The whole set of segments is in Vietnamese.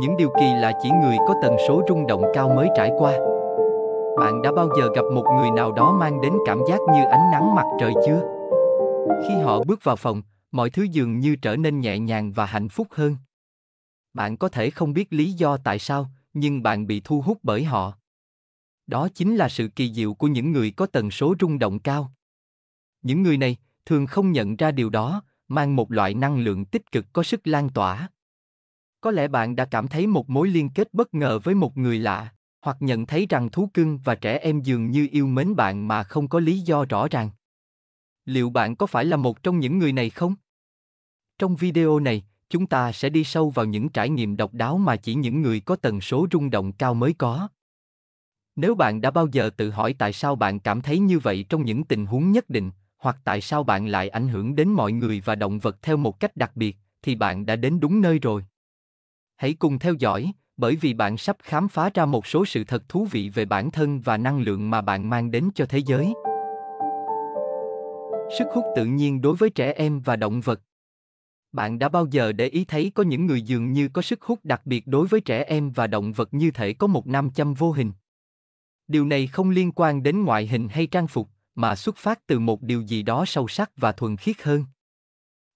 Những điều kỳ lạ chỉ người có tần số rung động cao mới trải qua. Bạn đã bao giờ gặp một người nào đó mang đến cảm giác như ánh nắng mặt trời chưa? Khi họ bước vào phòng, mọi thứ dường như trở nên nhẹ nhàng và hạnh phúc hơn. Bạn có thể không biết lý do tại sao, nhưng bạn bị thu hút bởi họ. Đó chính là sự kỳ diệu của những người có tần số rung động cao. Những người này thường không nhận ra điều đó, mang một loại năng lượng tích cực có sức lan tỏa có lẽ bạn đã cảm thấy một mối liên kết bất ngờ với một người lạ hoặc nhận thấy rằng thú cưng và trẻ em dường như yêu mến bạn mà không có lý do rõ ràng liệu bạn có phải là một trong những người này không trong video này chúng ta sẽ đi sâu vào những trải nghiệm độc đáo mà chỉ những người có tần số rung động cao mới có nếu bạn đã bao giờ tự hỏi tại sao bạn cảm thấy như vậy trong những tình huống nhất định hoặc tại sao bạn lại ảnh hưởng đến mọi người và động vật theo một cách đặc biệt thì bạn đã đến đúng nơi rồi Hãy cùng theo dõi, bởi vì bạn sắp khám phá ra một số sự thật thú vị về bản thân và năng lượng mà bạn mang đến cho thế giới. Sức hút tự nhiên đối với trẻ em và động vật. Bạn đã bao giờ để ý thấy có những người dường như có sức hút đặc biệt đối với trẻ em và động vật như thể có một nam châm vô hình? Điều này không liên quan đến ngoại hình hay trang phục, mà xuất phát từ một điều gì đó sâu sắc và thuần khiết hơn.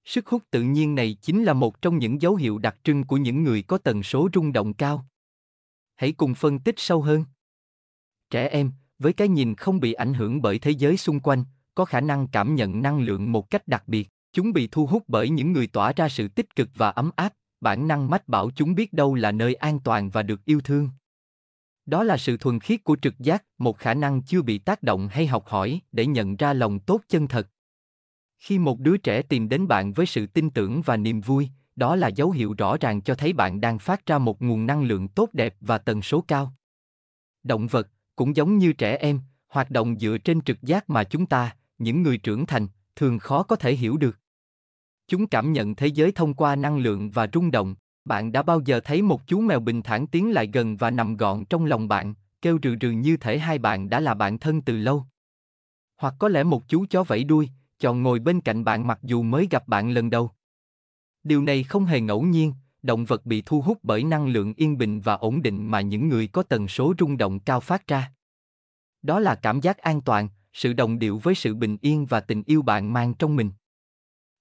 Sức hút tự nhiên này chính là một trong những dấu hiệu đặc trưng của những người có tần số rung động cao. Hãy cùng phân tích sâu hơn. Trẻ em, với cái nhìn không bị ảnh hưởng bởi thế giới xung quanh, có khả năng cảm nhận năng lượng một cách đặc biệt. Chúng bị thu hút bởi những người tỏa ra sự tích cực và ấm áp, bản năng mách bảo chúng biết đâu là nơi an toàn và được yêu thương. Đó là sự thuần khiết của trực giác, một khả năng chưa bị tác động hay học hỏi để nhận ra lòng tốt chân thật khi một đứa trẻ tìm đến bạn với sự tin tưởng và niềm vui đó là dấu hiệu rõ ràng cho thấy bạn đang phát ra một nguồn năng lượng tốt đẹp và tần số cao động vật cũng giống như trẻ em hoạt động dựa trên trực giác mà chúng ta những người trưởng thành thường khó có thể hiểu được chúng cảm nhận thế giới thông qua năng lượng và rung động bạn đã bao giờ thấy một chú mèo bình thản tiến lại gần và nằm gọn trong lòng bạn kêu rừ rừ như thể hai bạn đã là bạn thân từ lâu hoặc có lẽ một chú chó vẫy đuôi chọn ngồi bên cạnh bạn mặc dù mới gặp bạn lần đầu. Điều này không hề ngẫu nhiên, động vật bị thu hút bởi năng lượng yên bình và ổn định mà những người có tần số rung động cao phát ra. Đó là cảm giác an toàn, sự đồng điệu với sự bình yên và tình yêu bạn mang trong mình.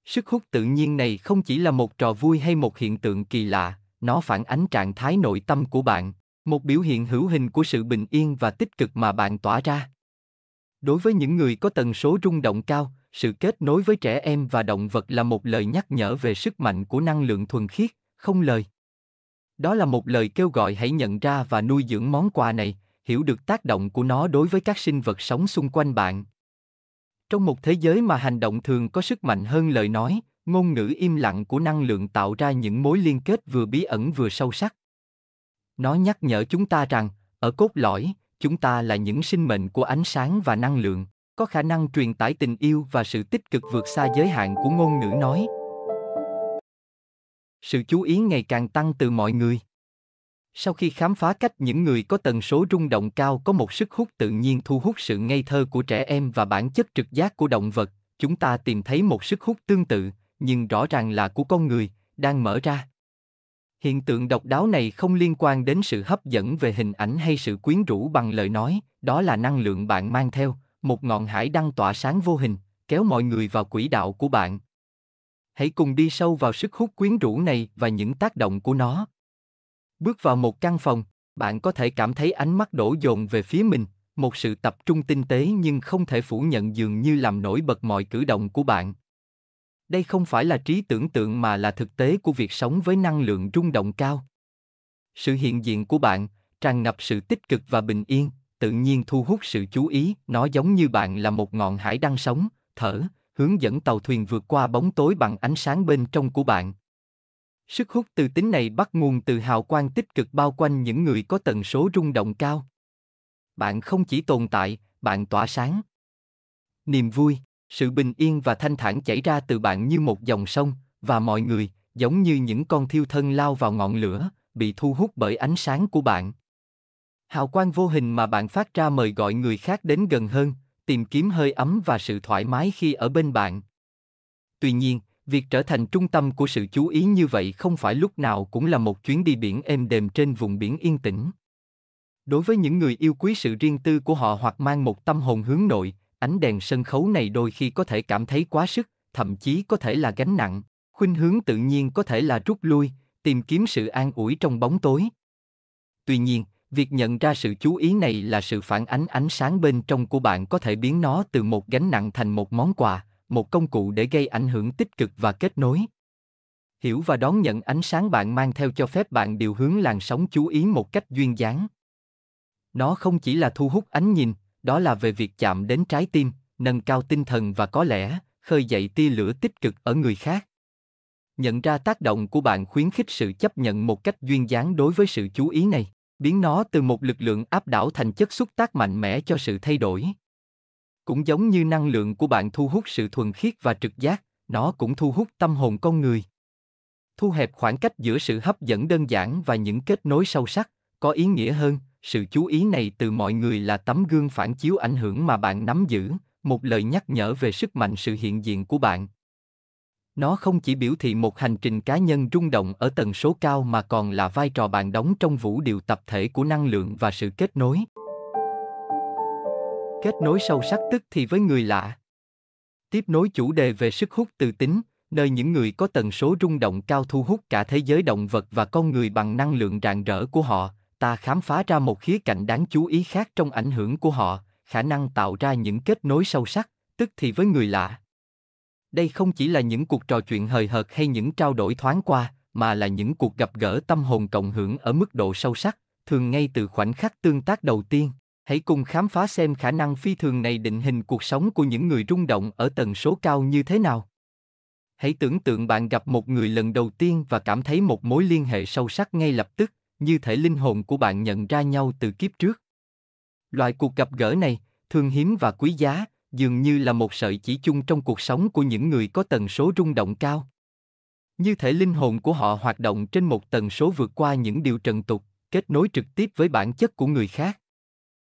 Sức hút tự nhiên này không chỉ là một trò vui hay một hiện tượng kỳ lạ, nó phản ánh trạng thái nội tâm của bạn, một biểu hiện hữu hình của sự bình yên và tích cực mà bạn tỏa ra. Đối với những người có tần số rung động cao, sự kết nối với trẻ em và động vật là một lời nhắc nhở về sức mạnh của năng lượng thuần khiết không lời đó là một lời kêu gọi hãy nhận ra và nuôi dưỡng món quà này hiểu được tác động của nó đối với các sinh vật sống xung quanh bạn trong một thế giới mà hành động thường có sức mạnh hơn lời nói ngôn ngữ im lặng của năng lượng tạo ra những mối liên kết vừa bí ẩn vừa sâu sắc nó nhắc nhở chúng ta rằng ở cốt lõi chúng ta là những sinh mệnh của ánh sáng và năng lượng có khả năng truyền tải tình yêu và sự tích cực vượt xa giới hạn của ngôn ngữ nói sự chú ý ngày càng tăng từ mọi người sau khi khám phá cách những người có tần số rung động cao có một sức hút tự nhiên thu hút sự ngây thơ của trẻ em và bản chất trực giác của động vật chúng ta tìm thấy một sức hút tương tự nhưng rõ ràng là của con người đang mở ra hiện tượng độc đáo này không liên quan đến sự hấp dẫn về hình ảnh hay sự quyến rũ bằng lời nói đó là năng lượng bạn mang theo một ngọn hải đăng tỏa sáng vô hình, kéo mọi người vào quỹ đạo của bạn. Hãy cùng đi sâu vào sức hút quyến rũ này và những tác động của nó. Bước vào một căn phòng, bạn có thể cảm thấy ánh mắt đổ dồn về phía mình, một sự tập trung tinh tế nhưng không thể phủ nhận dường như làm nổi bật mọi cử động của bạn. Đây không phải là trí tưởng tượng mà là thực tế của việc sống với năng lượng rung động cao. Sự hiện diện của bạn tràn ngập sự tích cực và bình yên, tự nhiên thu hút sự chú ý, nó giống như bạn là một ngọn hải đăng sống, thở, hướng dẫn tàu thuyền vượt qua bóng tối bằng ánh sáng bên trong của bạn. Sức hút từ tính này bắt nguồn từ hào quang tích cực bao quanh những người có tần số rung động cao. Bạn không chỉ tồn tại, bạn tỏa sáng. Niềm vui, sự bình yên và thanh thản chảy ra từ bạn như một dòng sông, và mọi người, giống như những con thiêu thân lao vào ngọn lửa, bị thu hút bởi ánh sáng của bạn hào quang vô hình mà bạn phát ra mời gọi người khác đến gần hơn tìm kiếm hơi ấm và sự thoải mái khi ở bên bạn tuy nhiên việc trở thành trung tâm của sự chú ý như vậy không phải lúc nào cũng là một chuyến đi biển êm đềm trên vùng biển yên tĩnh đối với những người yêu quý sự riêng tư của họ hoặc mang một tâm hồn hướng nội ánh đèn sân khấu này đôi khi có thể cảm thấy quá sức thậm chí có thể là gánh nặng khuynh hướng tự nhiên có thể là rút lui tìm kiếm sự an ủi trong bóng tối tuy nhiên việc nhận ra sự chú ý này là sự phản ánh ánh sáng bên trong của bạn có thể biến nó từ một gánh nặng thành một món quà một công cụ để gây ảnh hưởng tích cực và kết nối hiểu và đón nhận ánh sáng bạn mang theo cho phép bạn điều hướng làn sóng chú ý một cách duyên dáng nó không chỉ là thu hút ánh nhìn đó là về việc chạm đến trái tim nâng cao tinh thần và có lẽ khơi dậy tia lửa tích cực ở người khác nhận ra tác động của bạn khuyến khích sự chấp nhận một cách duyên dáng đối với sự chú ý này biến nó từ một lực lượng áp đảo thành chất xúc tác mạnh mẽ cho sự thay đổi. Cũng giống như năng lượng của bạn thu hút sự thuần khiết và trực giác, nó cũng thu hút tâm hồn con người. Thu hẹp khoảng cách giữa sự hấp dẫn đơn giản và những kết nối sâu sắc, có ý nghĩa hơn, sự chú ý này từ mọi người là tấm gương phản chiếu ảnh hưởng mà bạn nắm giữ, một lời nhắc nhở về sức mạnh sự hiện diện của bạn, nó không chỉ biểu thị một hành trình cá nhân rung động ở tần số cao mà còn là vai trò bạn đóng trong vũ điệu tập thể của năng lượng và sự kết nối kết nối sâu sắc tức thì với người lạ tiếp nối chủ đề về sức hút từ tính nơi những người có tần số rung động cao thu hút cả thế giới động vật và con người bằng năng lượng rạng rỡ của họ ta khám phá ra một khía cạnh đáng chú ý khác trong ảnh hưởng của họ khả năng tạo ra những kết nối sâu sắc tức thì với người lạ đây không chỉ là những cuộc trò chuyện hời hợt hay những trao đổi thoáng qua mà là những cuộc gặp gỡ tâm hồn cộng hưởng ở mức độ sâu sắc thường ngay từ khoảnh khắc tương tác đầu tiên hãy cùng khám phá xem khả năng phi thường này định hình cuộc sống của những người rung động ở tần số cao như thế nào hãy tưởng tượng bạn gặp một người lần đầu tiên và cảm thấy một mối liên hệ sâu sắc ngay lập tức như thể linh hồn của bạn nhận ra nhau từ kiếp trước loại cuộc gặp gỡ này thường hiếm và quý giá dường như là một sợi chỉ chung trong cuộc sống của những người có tần số rung động cao. Như thể linh hồn của họ hoạt động trên một tần số vượt qua những điều trần tục, kết nối trực tiếp với bản chất của người khác.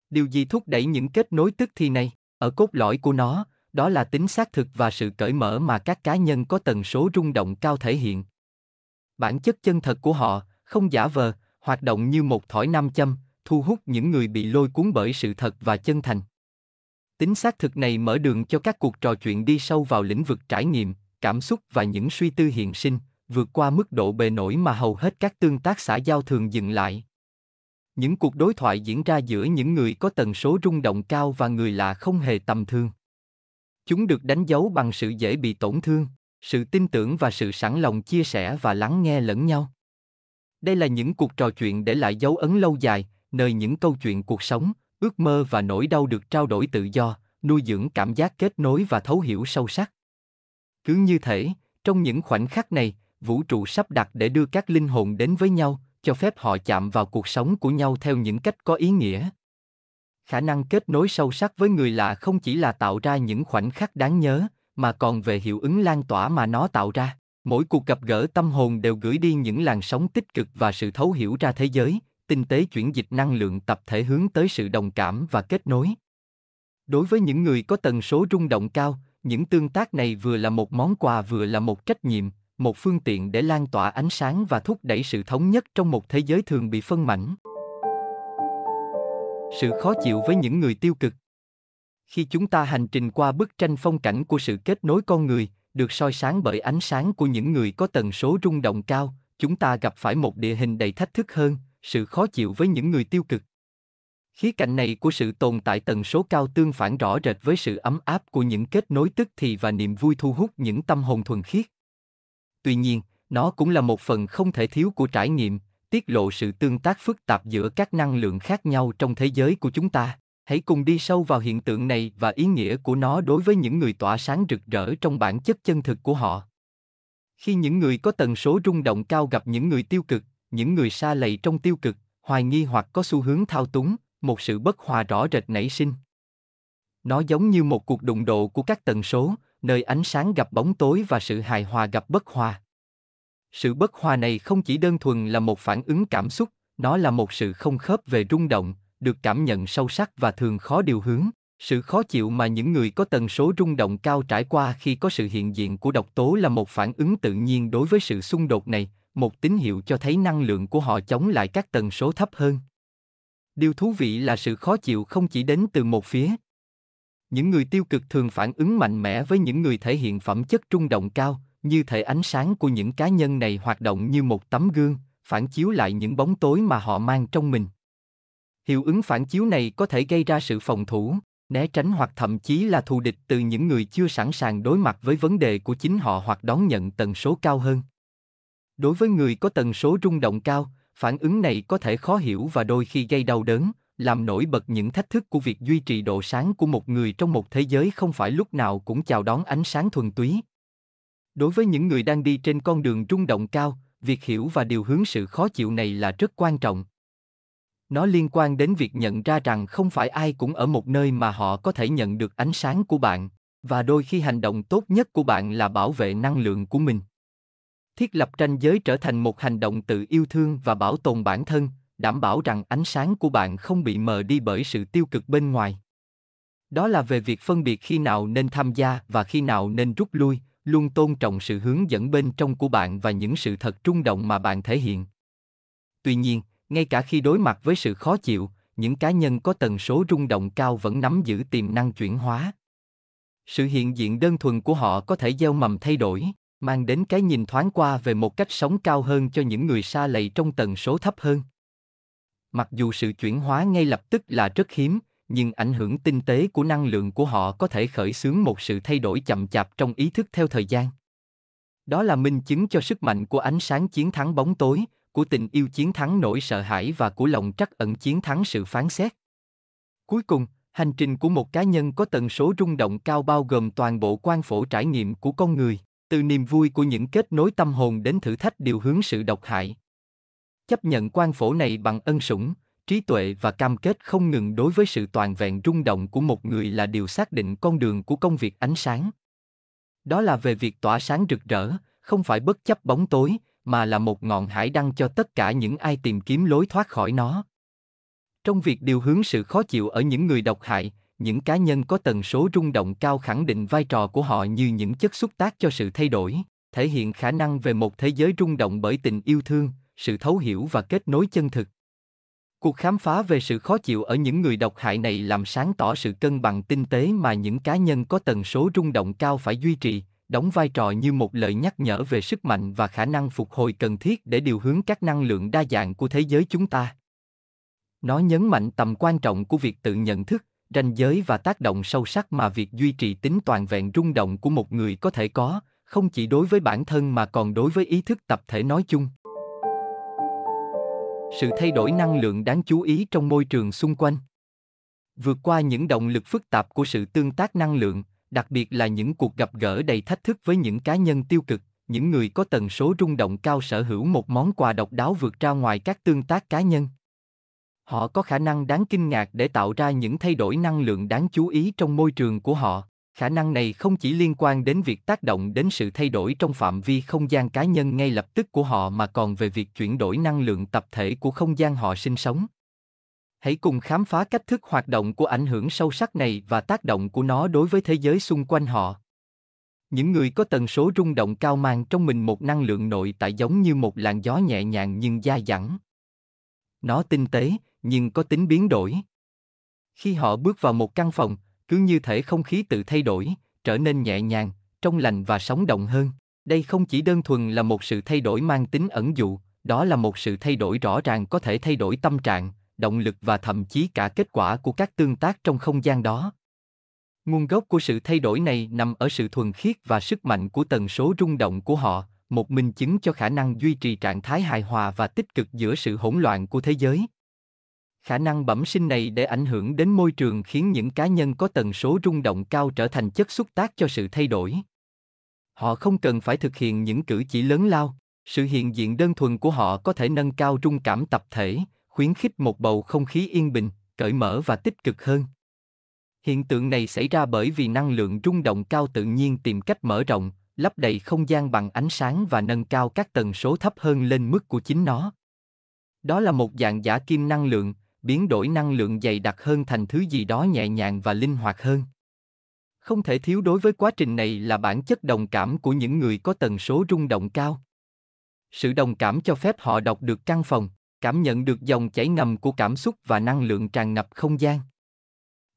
Điều gì thúc đẩy những kết nối tức thi này? Ở cốt lõi của nó, đó là tính xác thực và sự cởi mở mà các cá nhân có tần số rung động cao thể hiện. Bản chất chân thật của họ, không giả vờ, hoạt động như một thỏi nam châm, thu hút những người bị lôi cuốn bởi sự thật và chân thành tính xác thực này mở đường cho các cuộc trò chuyện đi sâu vào lĩnh vực trải nghiệm cảm xúc và những suy tư hiện sinh vượt qua mức độ bề nổi mà hầu hết các tương tác xã giao thường dừng lại những cuộc đối thoại diễn ra giữa những người có tần số rung động cao và người lạ không hề tầm thường chúng được đánh dấu bằng sự dễ bị tổn thương sự tin tưởng và sự sẵn lòng chia sẻ và lắng nghe lẫn nhau đây là những cuộc trò chuyện để lại dấu ấn lâu dài nơi những câu chuyện cuộc sống ước mơ và nỗi đau được trao đổi tự do nuôi dưỡng cảm giác kết nối và thấu hiểu sâu sắc cứ như thể trong những khoảnh khắc này vũ trụ sắp đặt để đưa các linh hồn đến với nhau cho phép họ chạm vào cuộc sống của nhau theo những cách có ý nghĩa khả năng kết nối sâu sắc với người lạ không chỉ là tạo ra những khoảnh khắc đáng nhớ mà còn về hiệu ứng lan tỏa mà nó tạo ra mỗi cuộc gặp gỡ tâm hồn đều gửi đi những làn sóng tích cực và sự thấu hiểu ra thế giới tinh tế chuyển dịch năng lượng tập thể hướng tới sự đồng cảm và kết nối. Đối với những người có tần số rung động cao, những tương tác này vừa là một món quà vừa là một trách nhiệm, một phương tiện để lan tỏa ánh sáng và thúc đẩy sự thống nhất trong một thế giới thường bị phân mảnh. Sự khó chịu với những người tiêu cực khi chúng ta hành trình qua bức tranh phong cảnh của sự kết nối con người được soi sáng bởi ánh sáng của những người có tần số rung động cao chúng ta gặp phải một địa hình đầy thách thức hơn sự khó chịu với những người tiêu cực. Khía cạnh này của sự tồn tại tần số cao tương phản rõ rệt với sự ấm áp của những kết nối tức thì và niềm vui thu hút những tâm hồn thuần khiết. Tuy nhiên, nó cũng là một phần không thể thiếu của trải nghiệm, tiết lộ sự tương tác phức tạp giữa các năng lượng khác nhau trong thế giới của chúng ta. Hãy cùng đi sâu vào hiện tượng này và ý nghĩa của nó đối với những người tỏa sáng rực rỡ trong bản chất chân thực của họ. Khi những người có tần số rung động cao gặp những người tiêu cực, những người xa lầy trong tiêu cực, hoài nghi hoặc có xu hướng thao túng, một sự bất hòa rõ rệt nảy sinh. Nó giống như một cuộc đụng độ của các tần số, nơi ánh sáng gặp bóng tối và sự hài hòa gặp bất hòa. Sự bất hòa này không chỉ đơn thuần là một phản ứng cảm xúc, nó là một sự không khớp về rung động, được cảm nhận sâu sắc và thường khó điều hướng. Sự khó chịu mà những người có tần số rung động cao trải qua khi có sự hiện diện của độc tố là một phản ứng tự nhiên đối với sự xung đột này, một tín hiệu cho thấy năng lượng của họ chống lại các tần số thấp hơn. Điều thú vị là sự khó chịu không chỉ đến từ một phía. Những người tiêu cực thường phản ứng mạnh mẽ với những người thể hiện phẩm chất trung động cao, như thể ánh sáng của những cá nhân này hoạt động như một tấm gương, phản chiếu lại những bóng tối mà họ mang trong mình. Hiệu ứng phản chiếu này có thể gây ra sự phòng thủ, né tránh hoặc thậm chí là thù địch từ những người chưa sẵn sàng đối mặt với vấn đề của chính họ hoặc đón nhận tần số cao hơn. Đối với người có tần số rung động cao, phản ứng này có thể khó hiểu và đôi khi gây đau đớn, làm nổi bật những thách thức của việc duy trì độ sáng của một người trong một thế giới không phải lúc nào cũng chào đón ánh sáng thuần túy. Đối với những người đang đi trên con đường rung động cao, việc hiểu và điều hướng sự khó chịu này là rất quan trọng. Nó liên quan đến việc nhận ra rằng không phải ai cũng ở một nơi mà họ có thể nhận được ánh sáng của bạn, và đôi khi hành động tốt nhất của bạn là bảo vệ năng lượng của mình thiết lập ranh giới trở thành một hành động tự yêu thương và bảo tồn bản thân đảm bảo rằng ánh sáng của bạn không bị mờ đi bởi sự tiêu cực bên ngoài đó là về việc phân biệt khi nào nên tham gia và khi nào nên rút lui luôn tôn trọng sự hướng dẫn bên trong của bạn và những sự thật trung động mà bạn thể hiện tuy nhiên ngay cả khi đối mặt với sự khó chịu những cá nhân có tần số rung động cao vẫn nắm giữ tiềm năng chuyển hóa sự hiện diện đơn thuần của họ có thể gieo mầm thay đổi mang đến cái nhìn thoáng qua về một cách sống cao hơn cho những người xa lầy trong tần số thấp hơn. Mặc dù sự chuyển hóa ngay lập tức là rất hiếm, nhưng ảnh hưởng tinh tế của năng lượng của họ có thể khởi xướng một sự thay đổi chậm chạp trong ý thức theo thời gian. Đó là minh chứng cho sức mạnh của ánh sáng chiến thắng bóng tối, của tình yêu chiến thắng nỗi sợ hãi và của lòng trắc ẩn chiến thắng sự phán xét. Cuối cùng, hành trình của một cá nhân có tần số rung động cao bao gồm toàn bộ quan phổ trải nghiệm của con người từ niềm vui của những kết nối tâm hồn đến thử thách điều hướng sự độc hại. Chấp nhận quan phổ này bằng ân sủng, trí tuệ và cam kết không ngừng đối với sự toàn vẹn rung động của một người là điều xác định con đường của công việc ánh sáng. Đó là về việc tỏa sáng rực rỡ, không phải bất chấp bóng tối, mà là một ngọn hải đăng cho tất cả những ai tìm kiếm lối thoát khỏi nó. Trong việc điều hướng sự khó chịu ở những người độc hại, những cá nhân có tần số rung động cao khẳng định vai trò của họ như những chất xúc tác cho sự thay đổi thể hiện khả năng về một thế giới rung động bởi tình yêu thương sự thấu hiểu và kết nối chân thực cuộc khám phá về sự khó chịu ở những người độc hại này làm sáng tỏ sự cân bằng tinh tế mà những cá nhân có tần số rung động cao phải duy trì đóng vai trò như một lời nhắc nhở về sức mạnh và khả năng phục hồi cần thiết để điều hướng các năng lượng đa dạng của thế giới chúng ta nó nhấn mạnh tầm quan trọng của việc tự nhận thức ranh giới và tác động sâu sắc mà việc duy trì tính toàn vẹn rung động của một người có thể có không chỉ đối với bản thân mà còn đối với ý thức tập thể nói chung sự thay đổi năng lượng đáng chú ý trong môi trường xung quanh vượt qua những động lực phức tạp của sự tương tác năng lượng đặc biệt là những cuộc gặp gỡ đầy thách thức với những cá nhân tiêu cực những người có tần số rung động cao sở hữu một món quà độc đáo vượt ra ngoài các tương tác cá nhân họ có khả năng đáng kinh ngạc để tạo ra những thay đổi năng lượng đáng chú ý trong môi trường của họ khả năng này không chỉ liên quan đến việc tác động đến sự thay đổi trong phạm vi không gian cá nhân ngay lập tức của họ mà còn về việc chuyển đổi năng lượng tập thể của không gian họ sinh sống hãy cùng khám phá cách thức hoạt động của ảnh hưởng sâu sắc này và tác động của nó đối với thế giới xung quanh họ những người có tần số rung động cao mang trong mình một năng lượng nội tại giống như một làn gió nhẹ nhàng nhưng dai dẳng nó tinh tế nhưng có tính biến đổi. Khi họ bước vào một căn phòng, cứ như thể không khí tự thay đổi, trở nên nhẹ nhàng, trong lành và sống động hơn. Đây không chỉ đơn thuần là một sự thay đổi mang tính ẩn dụ, đó là một sự thay đổi rõ ràng có thể thay đổi tâm trạng, động lực và thậm chí cả kết quả của các tương tác trong không gian đó. Nguồn gốc của sự thay đổi này nằm ở sự thuần khiết và sức mạnh của tần số rung động của họ, một minh chứng cho khả năng duy trì trạng thái hài hòa và tích cực giữa sự hỗn loạn của thế giới khả năng bẩm sinh này để ảnh hưởng đến môi trường khiến những cá nhân có tần số rung động cao trở thành chất xúc tác cho sự thay đổi họ không cần phải thực hiện những cử chỉ lớn lao sự hiện diện đơn thuần của họ có thể nâng cao trung cảm tập thể khuyến khích một bầu không khí yên bình cởi mở và tích cực hơn hiện tượng này xảy ra bởi vì năng lượng rung động cao tự nhiên tìm cách mở rộng lấp đầy không gian bằng ánh sáng và nâng cao các tần số thấp hơn lên mức của chính nó đó là một dạng giả kim năng lượng biến đổi năng lượng dày đặc hơn thành thứ gì đó nhẹ nhàng và linh hoạt hơn không thể thiếu đối với quá trình này là bản chất đồng cảm của những người có tần số rung động cao sự đồng cảm cho phép họ đọc được căn phòng cảm nhận được dòng chảy ngầm của cảm xúc và năng lượng tràn ngập không gian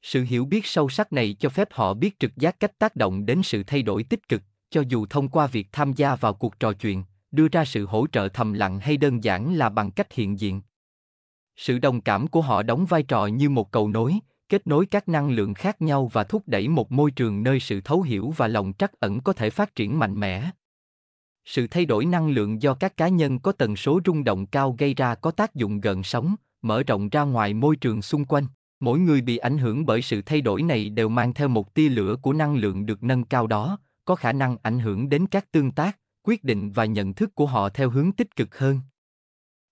sự hiểu biết sâu sắc này cho phép họ biết trực giác cách tác động đến sự thay đổi tích cực cho dù thông qua việc tham gia vào cuộc trò chuyện đưa ra sự hỗ trợ thầm lặng hay đơn giản là bằng cách hiện diện sự đồng cảm của họ đóng vai trò như một cầu nối kết nối các năng lượng khác nhau và thúc đẩy một môi trường nơi sự thấu hiểu và lòng trắc ẩn có thể phát triển mạnh mẽ sự thay đổi năng lượng do các cá nhân có tần số rung động cao gây ra có tác dụng gần sóng mở rộng ra ngoài môi trường xung quanh mỗi người bị ảnh hưởng bởi sự thay đổi này đều mang theo một tia lửa của năng lượng được nâng cao đó có khả năng ảnh hưởng đến các tương tác quyết định và nhận thức của họ theo hướng tích cực hơn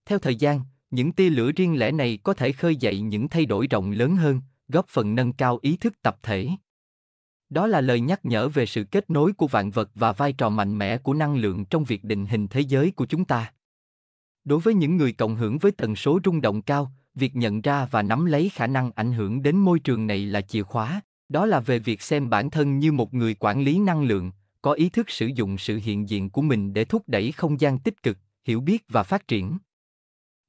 theo thời gian những tia lửa riêng lẻ này có thể khơi dậy những thay đổi rộng lớn hơn, góp phần nâng cao ý thức tập thể. Đó là lời nhắc nhở về sự kết nối của vạn vật và vai trò mạnh mẽ của năng lượng trong việc định hình thế giới của chúng ta. Đối với những người cộng hưởng với tần số rung động cao, việc nhận ra và nắm lấy khả năng ảnh hưởng đến môi trường này là chìa khóa, đó là về việc xem bản thân như một người quản lý năng lượng, có ý thức sử dụng sự hiện diện của mình để thúc đẩy không gian tích cực, hiểu biết và phát triển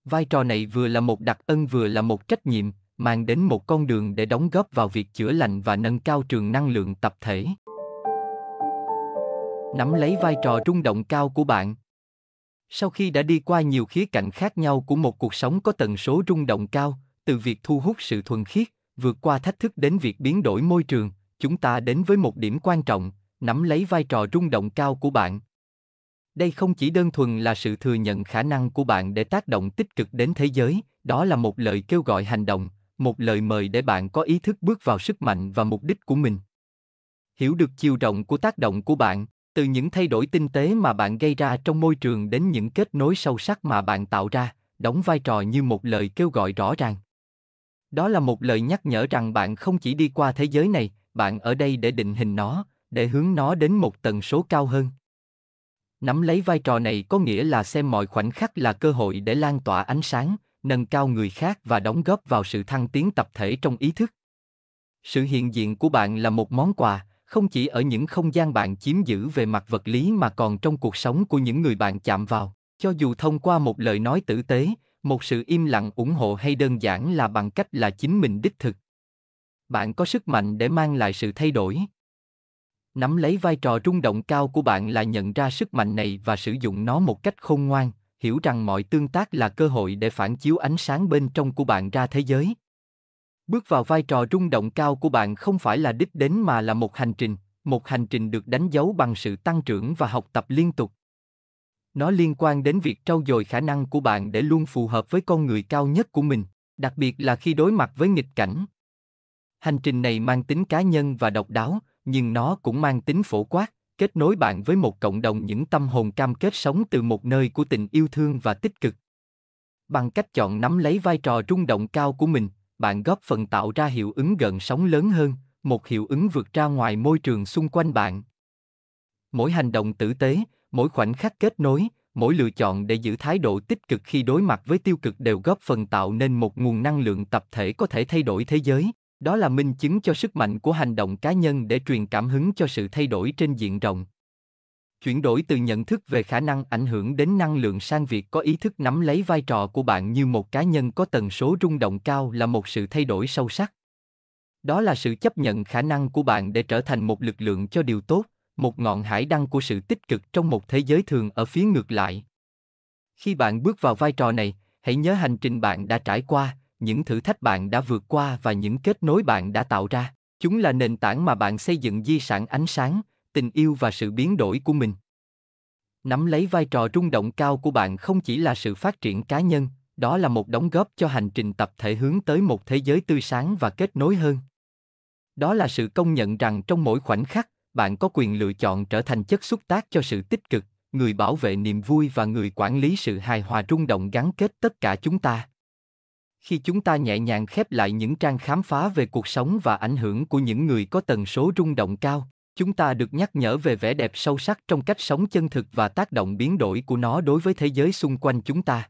vai trò này vừa là một đặc ân vừa là một trách nhiệm mang đến một con đường để đóng góp vào việc chữa lành và nâng cao trường năng lượng tập thể nắm lấy vai trò rung động cao của bạn sau khi đã đi qua nhiều khía cạnh khác nhau của một cuộc sống có tần số rung động cao từ việc thu hút sự thuần khiết vượt qua thách thức đến việc biến đổi môi trường chúng ta đến với một điểm quan trọng nắm lấy vai trò rung động cao của bạn đây không chỉ đơn thuần là sự thừa nhận khả năng của bạn để tác động tích cực đến thế giới đó là một lời kêu gọi hành động một lời mời để bạn có ý thức bước vào sức mạnh và mục đích của mình hiểu được chiều rộng của tác động của bạn từ những thay đổi tinh tế mà bạn gây ra trong môi trường đến những kết nối sâu sắc mà bạn tạo ra đóng vai trò như một lời kêu gọi rõ ràng đó là một lời nhắc nhở rằng bạn không chỉ đi qua thế giới này bạn ở đây để định hình nó để hướng nó đến một tần số cao hơn nắm lấy vai trò này có nghĩa là xem mọi khoảnh khắc là cơ hội để lan tỏa ánh sáng nâng cao người khác và đóng góp vào sự thăng tiến tập thể trong ý thức sự hiện diện của bạn là một món quà không chỉ ở những không gian bạn chiếm giữ về mặt vật lý mà còn trong cuộc sống của những người bạn chạm vào cho dù thông qua một lời nói tử tế một sự im lặng ủng hộ hay đơn giản là bằng cách là chính mình đích thực bạn có sức mạnh để mang lại sự thay đổi nắm lấy vai trò rung động cao của bạn là nhận ra sức mạnh này và sử dụng nó một cách khôn ngoan hiểu rằng mọi tương tác là cơ hội để phản chiếu ánh sáng bên trong của bạn ra thế giới bước vào vai trò rung động cao của bạn không phải là đích đến mà là một hành trình một hành trình được đánh dấu bằng sự tăng trưởng và học tập liên tục nó liên quan đến việc trau dồi khả năng của bạn để luôn phù hợp với con người cao nhất của mình đặc biệt là khi đối mặt với nghịch cảnh hành trình này mang tính cá nhân và độc đáo nhưng nó cũng mang tính phổ quát, kết nối bạn với một cộng đồng những tâm hồn cam kết sống từ một nơi của tình yêu thương và tích cực. Bằng cách chọn nắm lấy vai trò rung động cao của mình, bạn góp phần tạo ra hiệu ứng gần sóng lớn hơn, một hiệu ứng vượt ra ngoài môi trường xung quanh bạn. Mỗi hành động tử tế, mỗi khoảnh khắc kết nối, mỗi lựa chọn để giữ thái độ tích cực khi đối mặt với tiêu cực đều góp phần tạo nên một nguồn năng lượng tập thể có thể thay đổi thế giới đó là minh chứng cho sức mạnh của hành động cá nhân để truyền cảm hứng cho sự thay đổi trên diện rộng. Chuyển đổi từ nhận thức về khả năng ảnh hưởng đến năng lượng sang việc có ý thức nắm lấy vai trò của bạn như một cá nhân có tần số rung động cao là một sự thay đổi sâu sắc. Đó là sự chấp nhận khả năng của bạn để trở thành một lực lượng cho điều tốt, một ngọn hải đăng của sự tích cực trong một thế giới thường ở phía ngược lại. Khi bạn bước vào vai trò này, hãy nhớ hành trình bạn đã trải qua, những thử thách bạn đã vượt qua và những kết nối bạn đã tạo ra chúng là nền tảng mà bạn xây dựng di sản ánh sáng tình yêu và sự biến đổi của mình nắm lấy vai trò rung động cao của bạn không chỉ là sự phát triển cá nhân đó là một đóng góp cho hành trình tập thể hướng tới một thế giới tươi sáng và kết nối hơn đó là sự công nhận rằng trong mỗi khoảnh khắc bạn có quyền lựa chọn trở thành chất xúc tác cho sự tích cực người bảo vệ niềm vui và người quản lý sự hài hòa rung động gắn kết tất cả chúng ta khi chúng ta nhẹ nhàng khép lại những trang khám phá về cuộc sống và ảnh hưởng của những người có tần số rung động cao chúng ta được nhắc nhở về vẻ đẹp sâu sắc trong cách sống chân thực và tác động biến đổi của nó đối với thế giới xung quanh chúng ta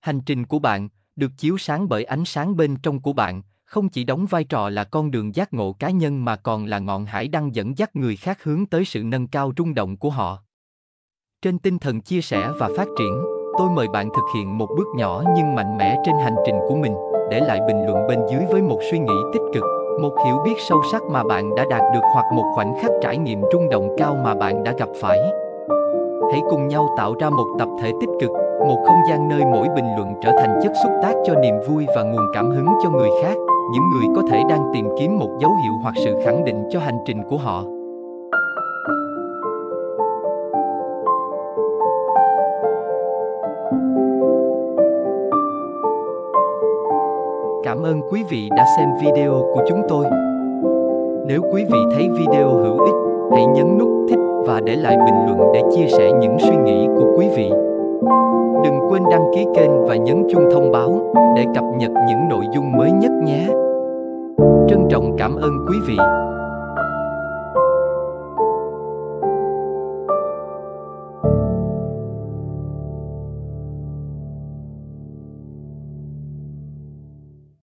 hành trình của bạn được chiếu sáng bởi ánh sáng bên trong của bạn không chỉ đóng vai trò là con đường giác ngộ cá nhân mà còn là ngọn hải đăng dẫn dắt người khác hướng tới sự nâng cao rung động của họ trên tinh thần chia sẻ và phát triển Tôi mời bạn thực hiện một bước nhỏ nhưng mạnh mẽ trên hành trình của mình, để lại bình luận bên dưới với một suy nghĩ tích cực, một hiểu biết sâu sắc mà bạn đã đạt được hoặc một khoảnh khắc trải nghiệm rung động cao mà bạn đã gặp phải. Hãy cùng nhau tạo ra một tập thể tích cực, một không gian nơi mỗi bình luận trở thành chất xúc tác cho niềm vui và nguồn cảm hứng cho người khác những người có thể đang tìm kiếm một dấu hiệu hoặc sự khẳng định cho hành trình của họ ơn quý vị đã xem video của chúng tôi. Nếu quý vị thấy video hữu ích, hãy nhấn nút thích và để lại bình luận để chia sẻ những suy nghĩ của quý vị. Đừng quên đăng ký kênh và nhấn chuông thông báo để cập nhật những nội dung mới nhất nhé. Trân trọng cảm ơn quý vị.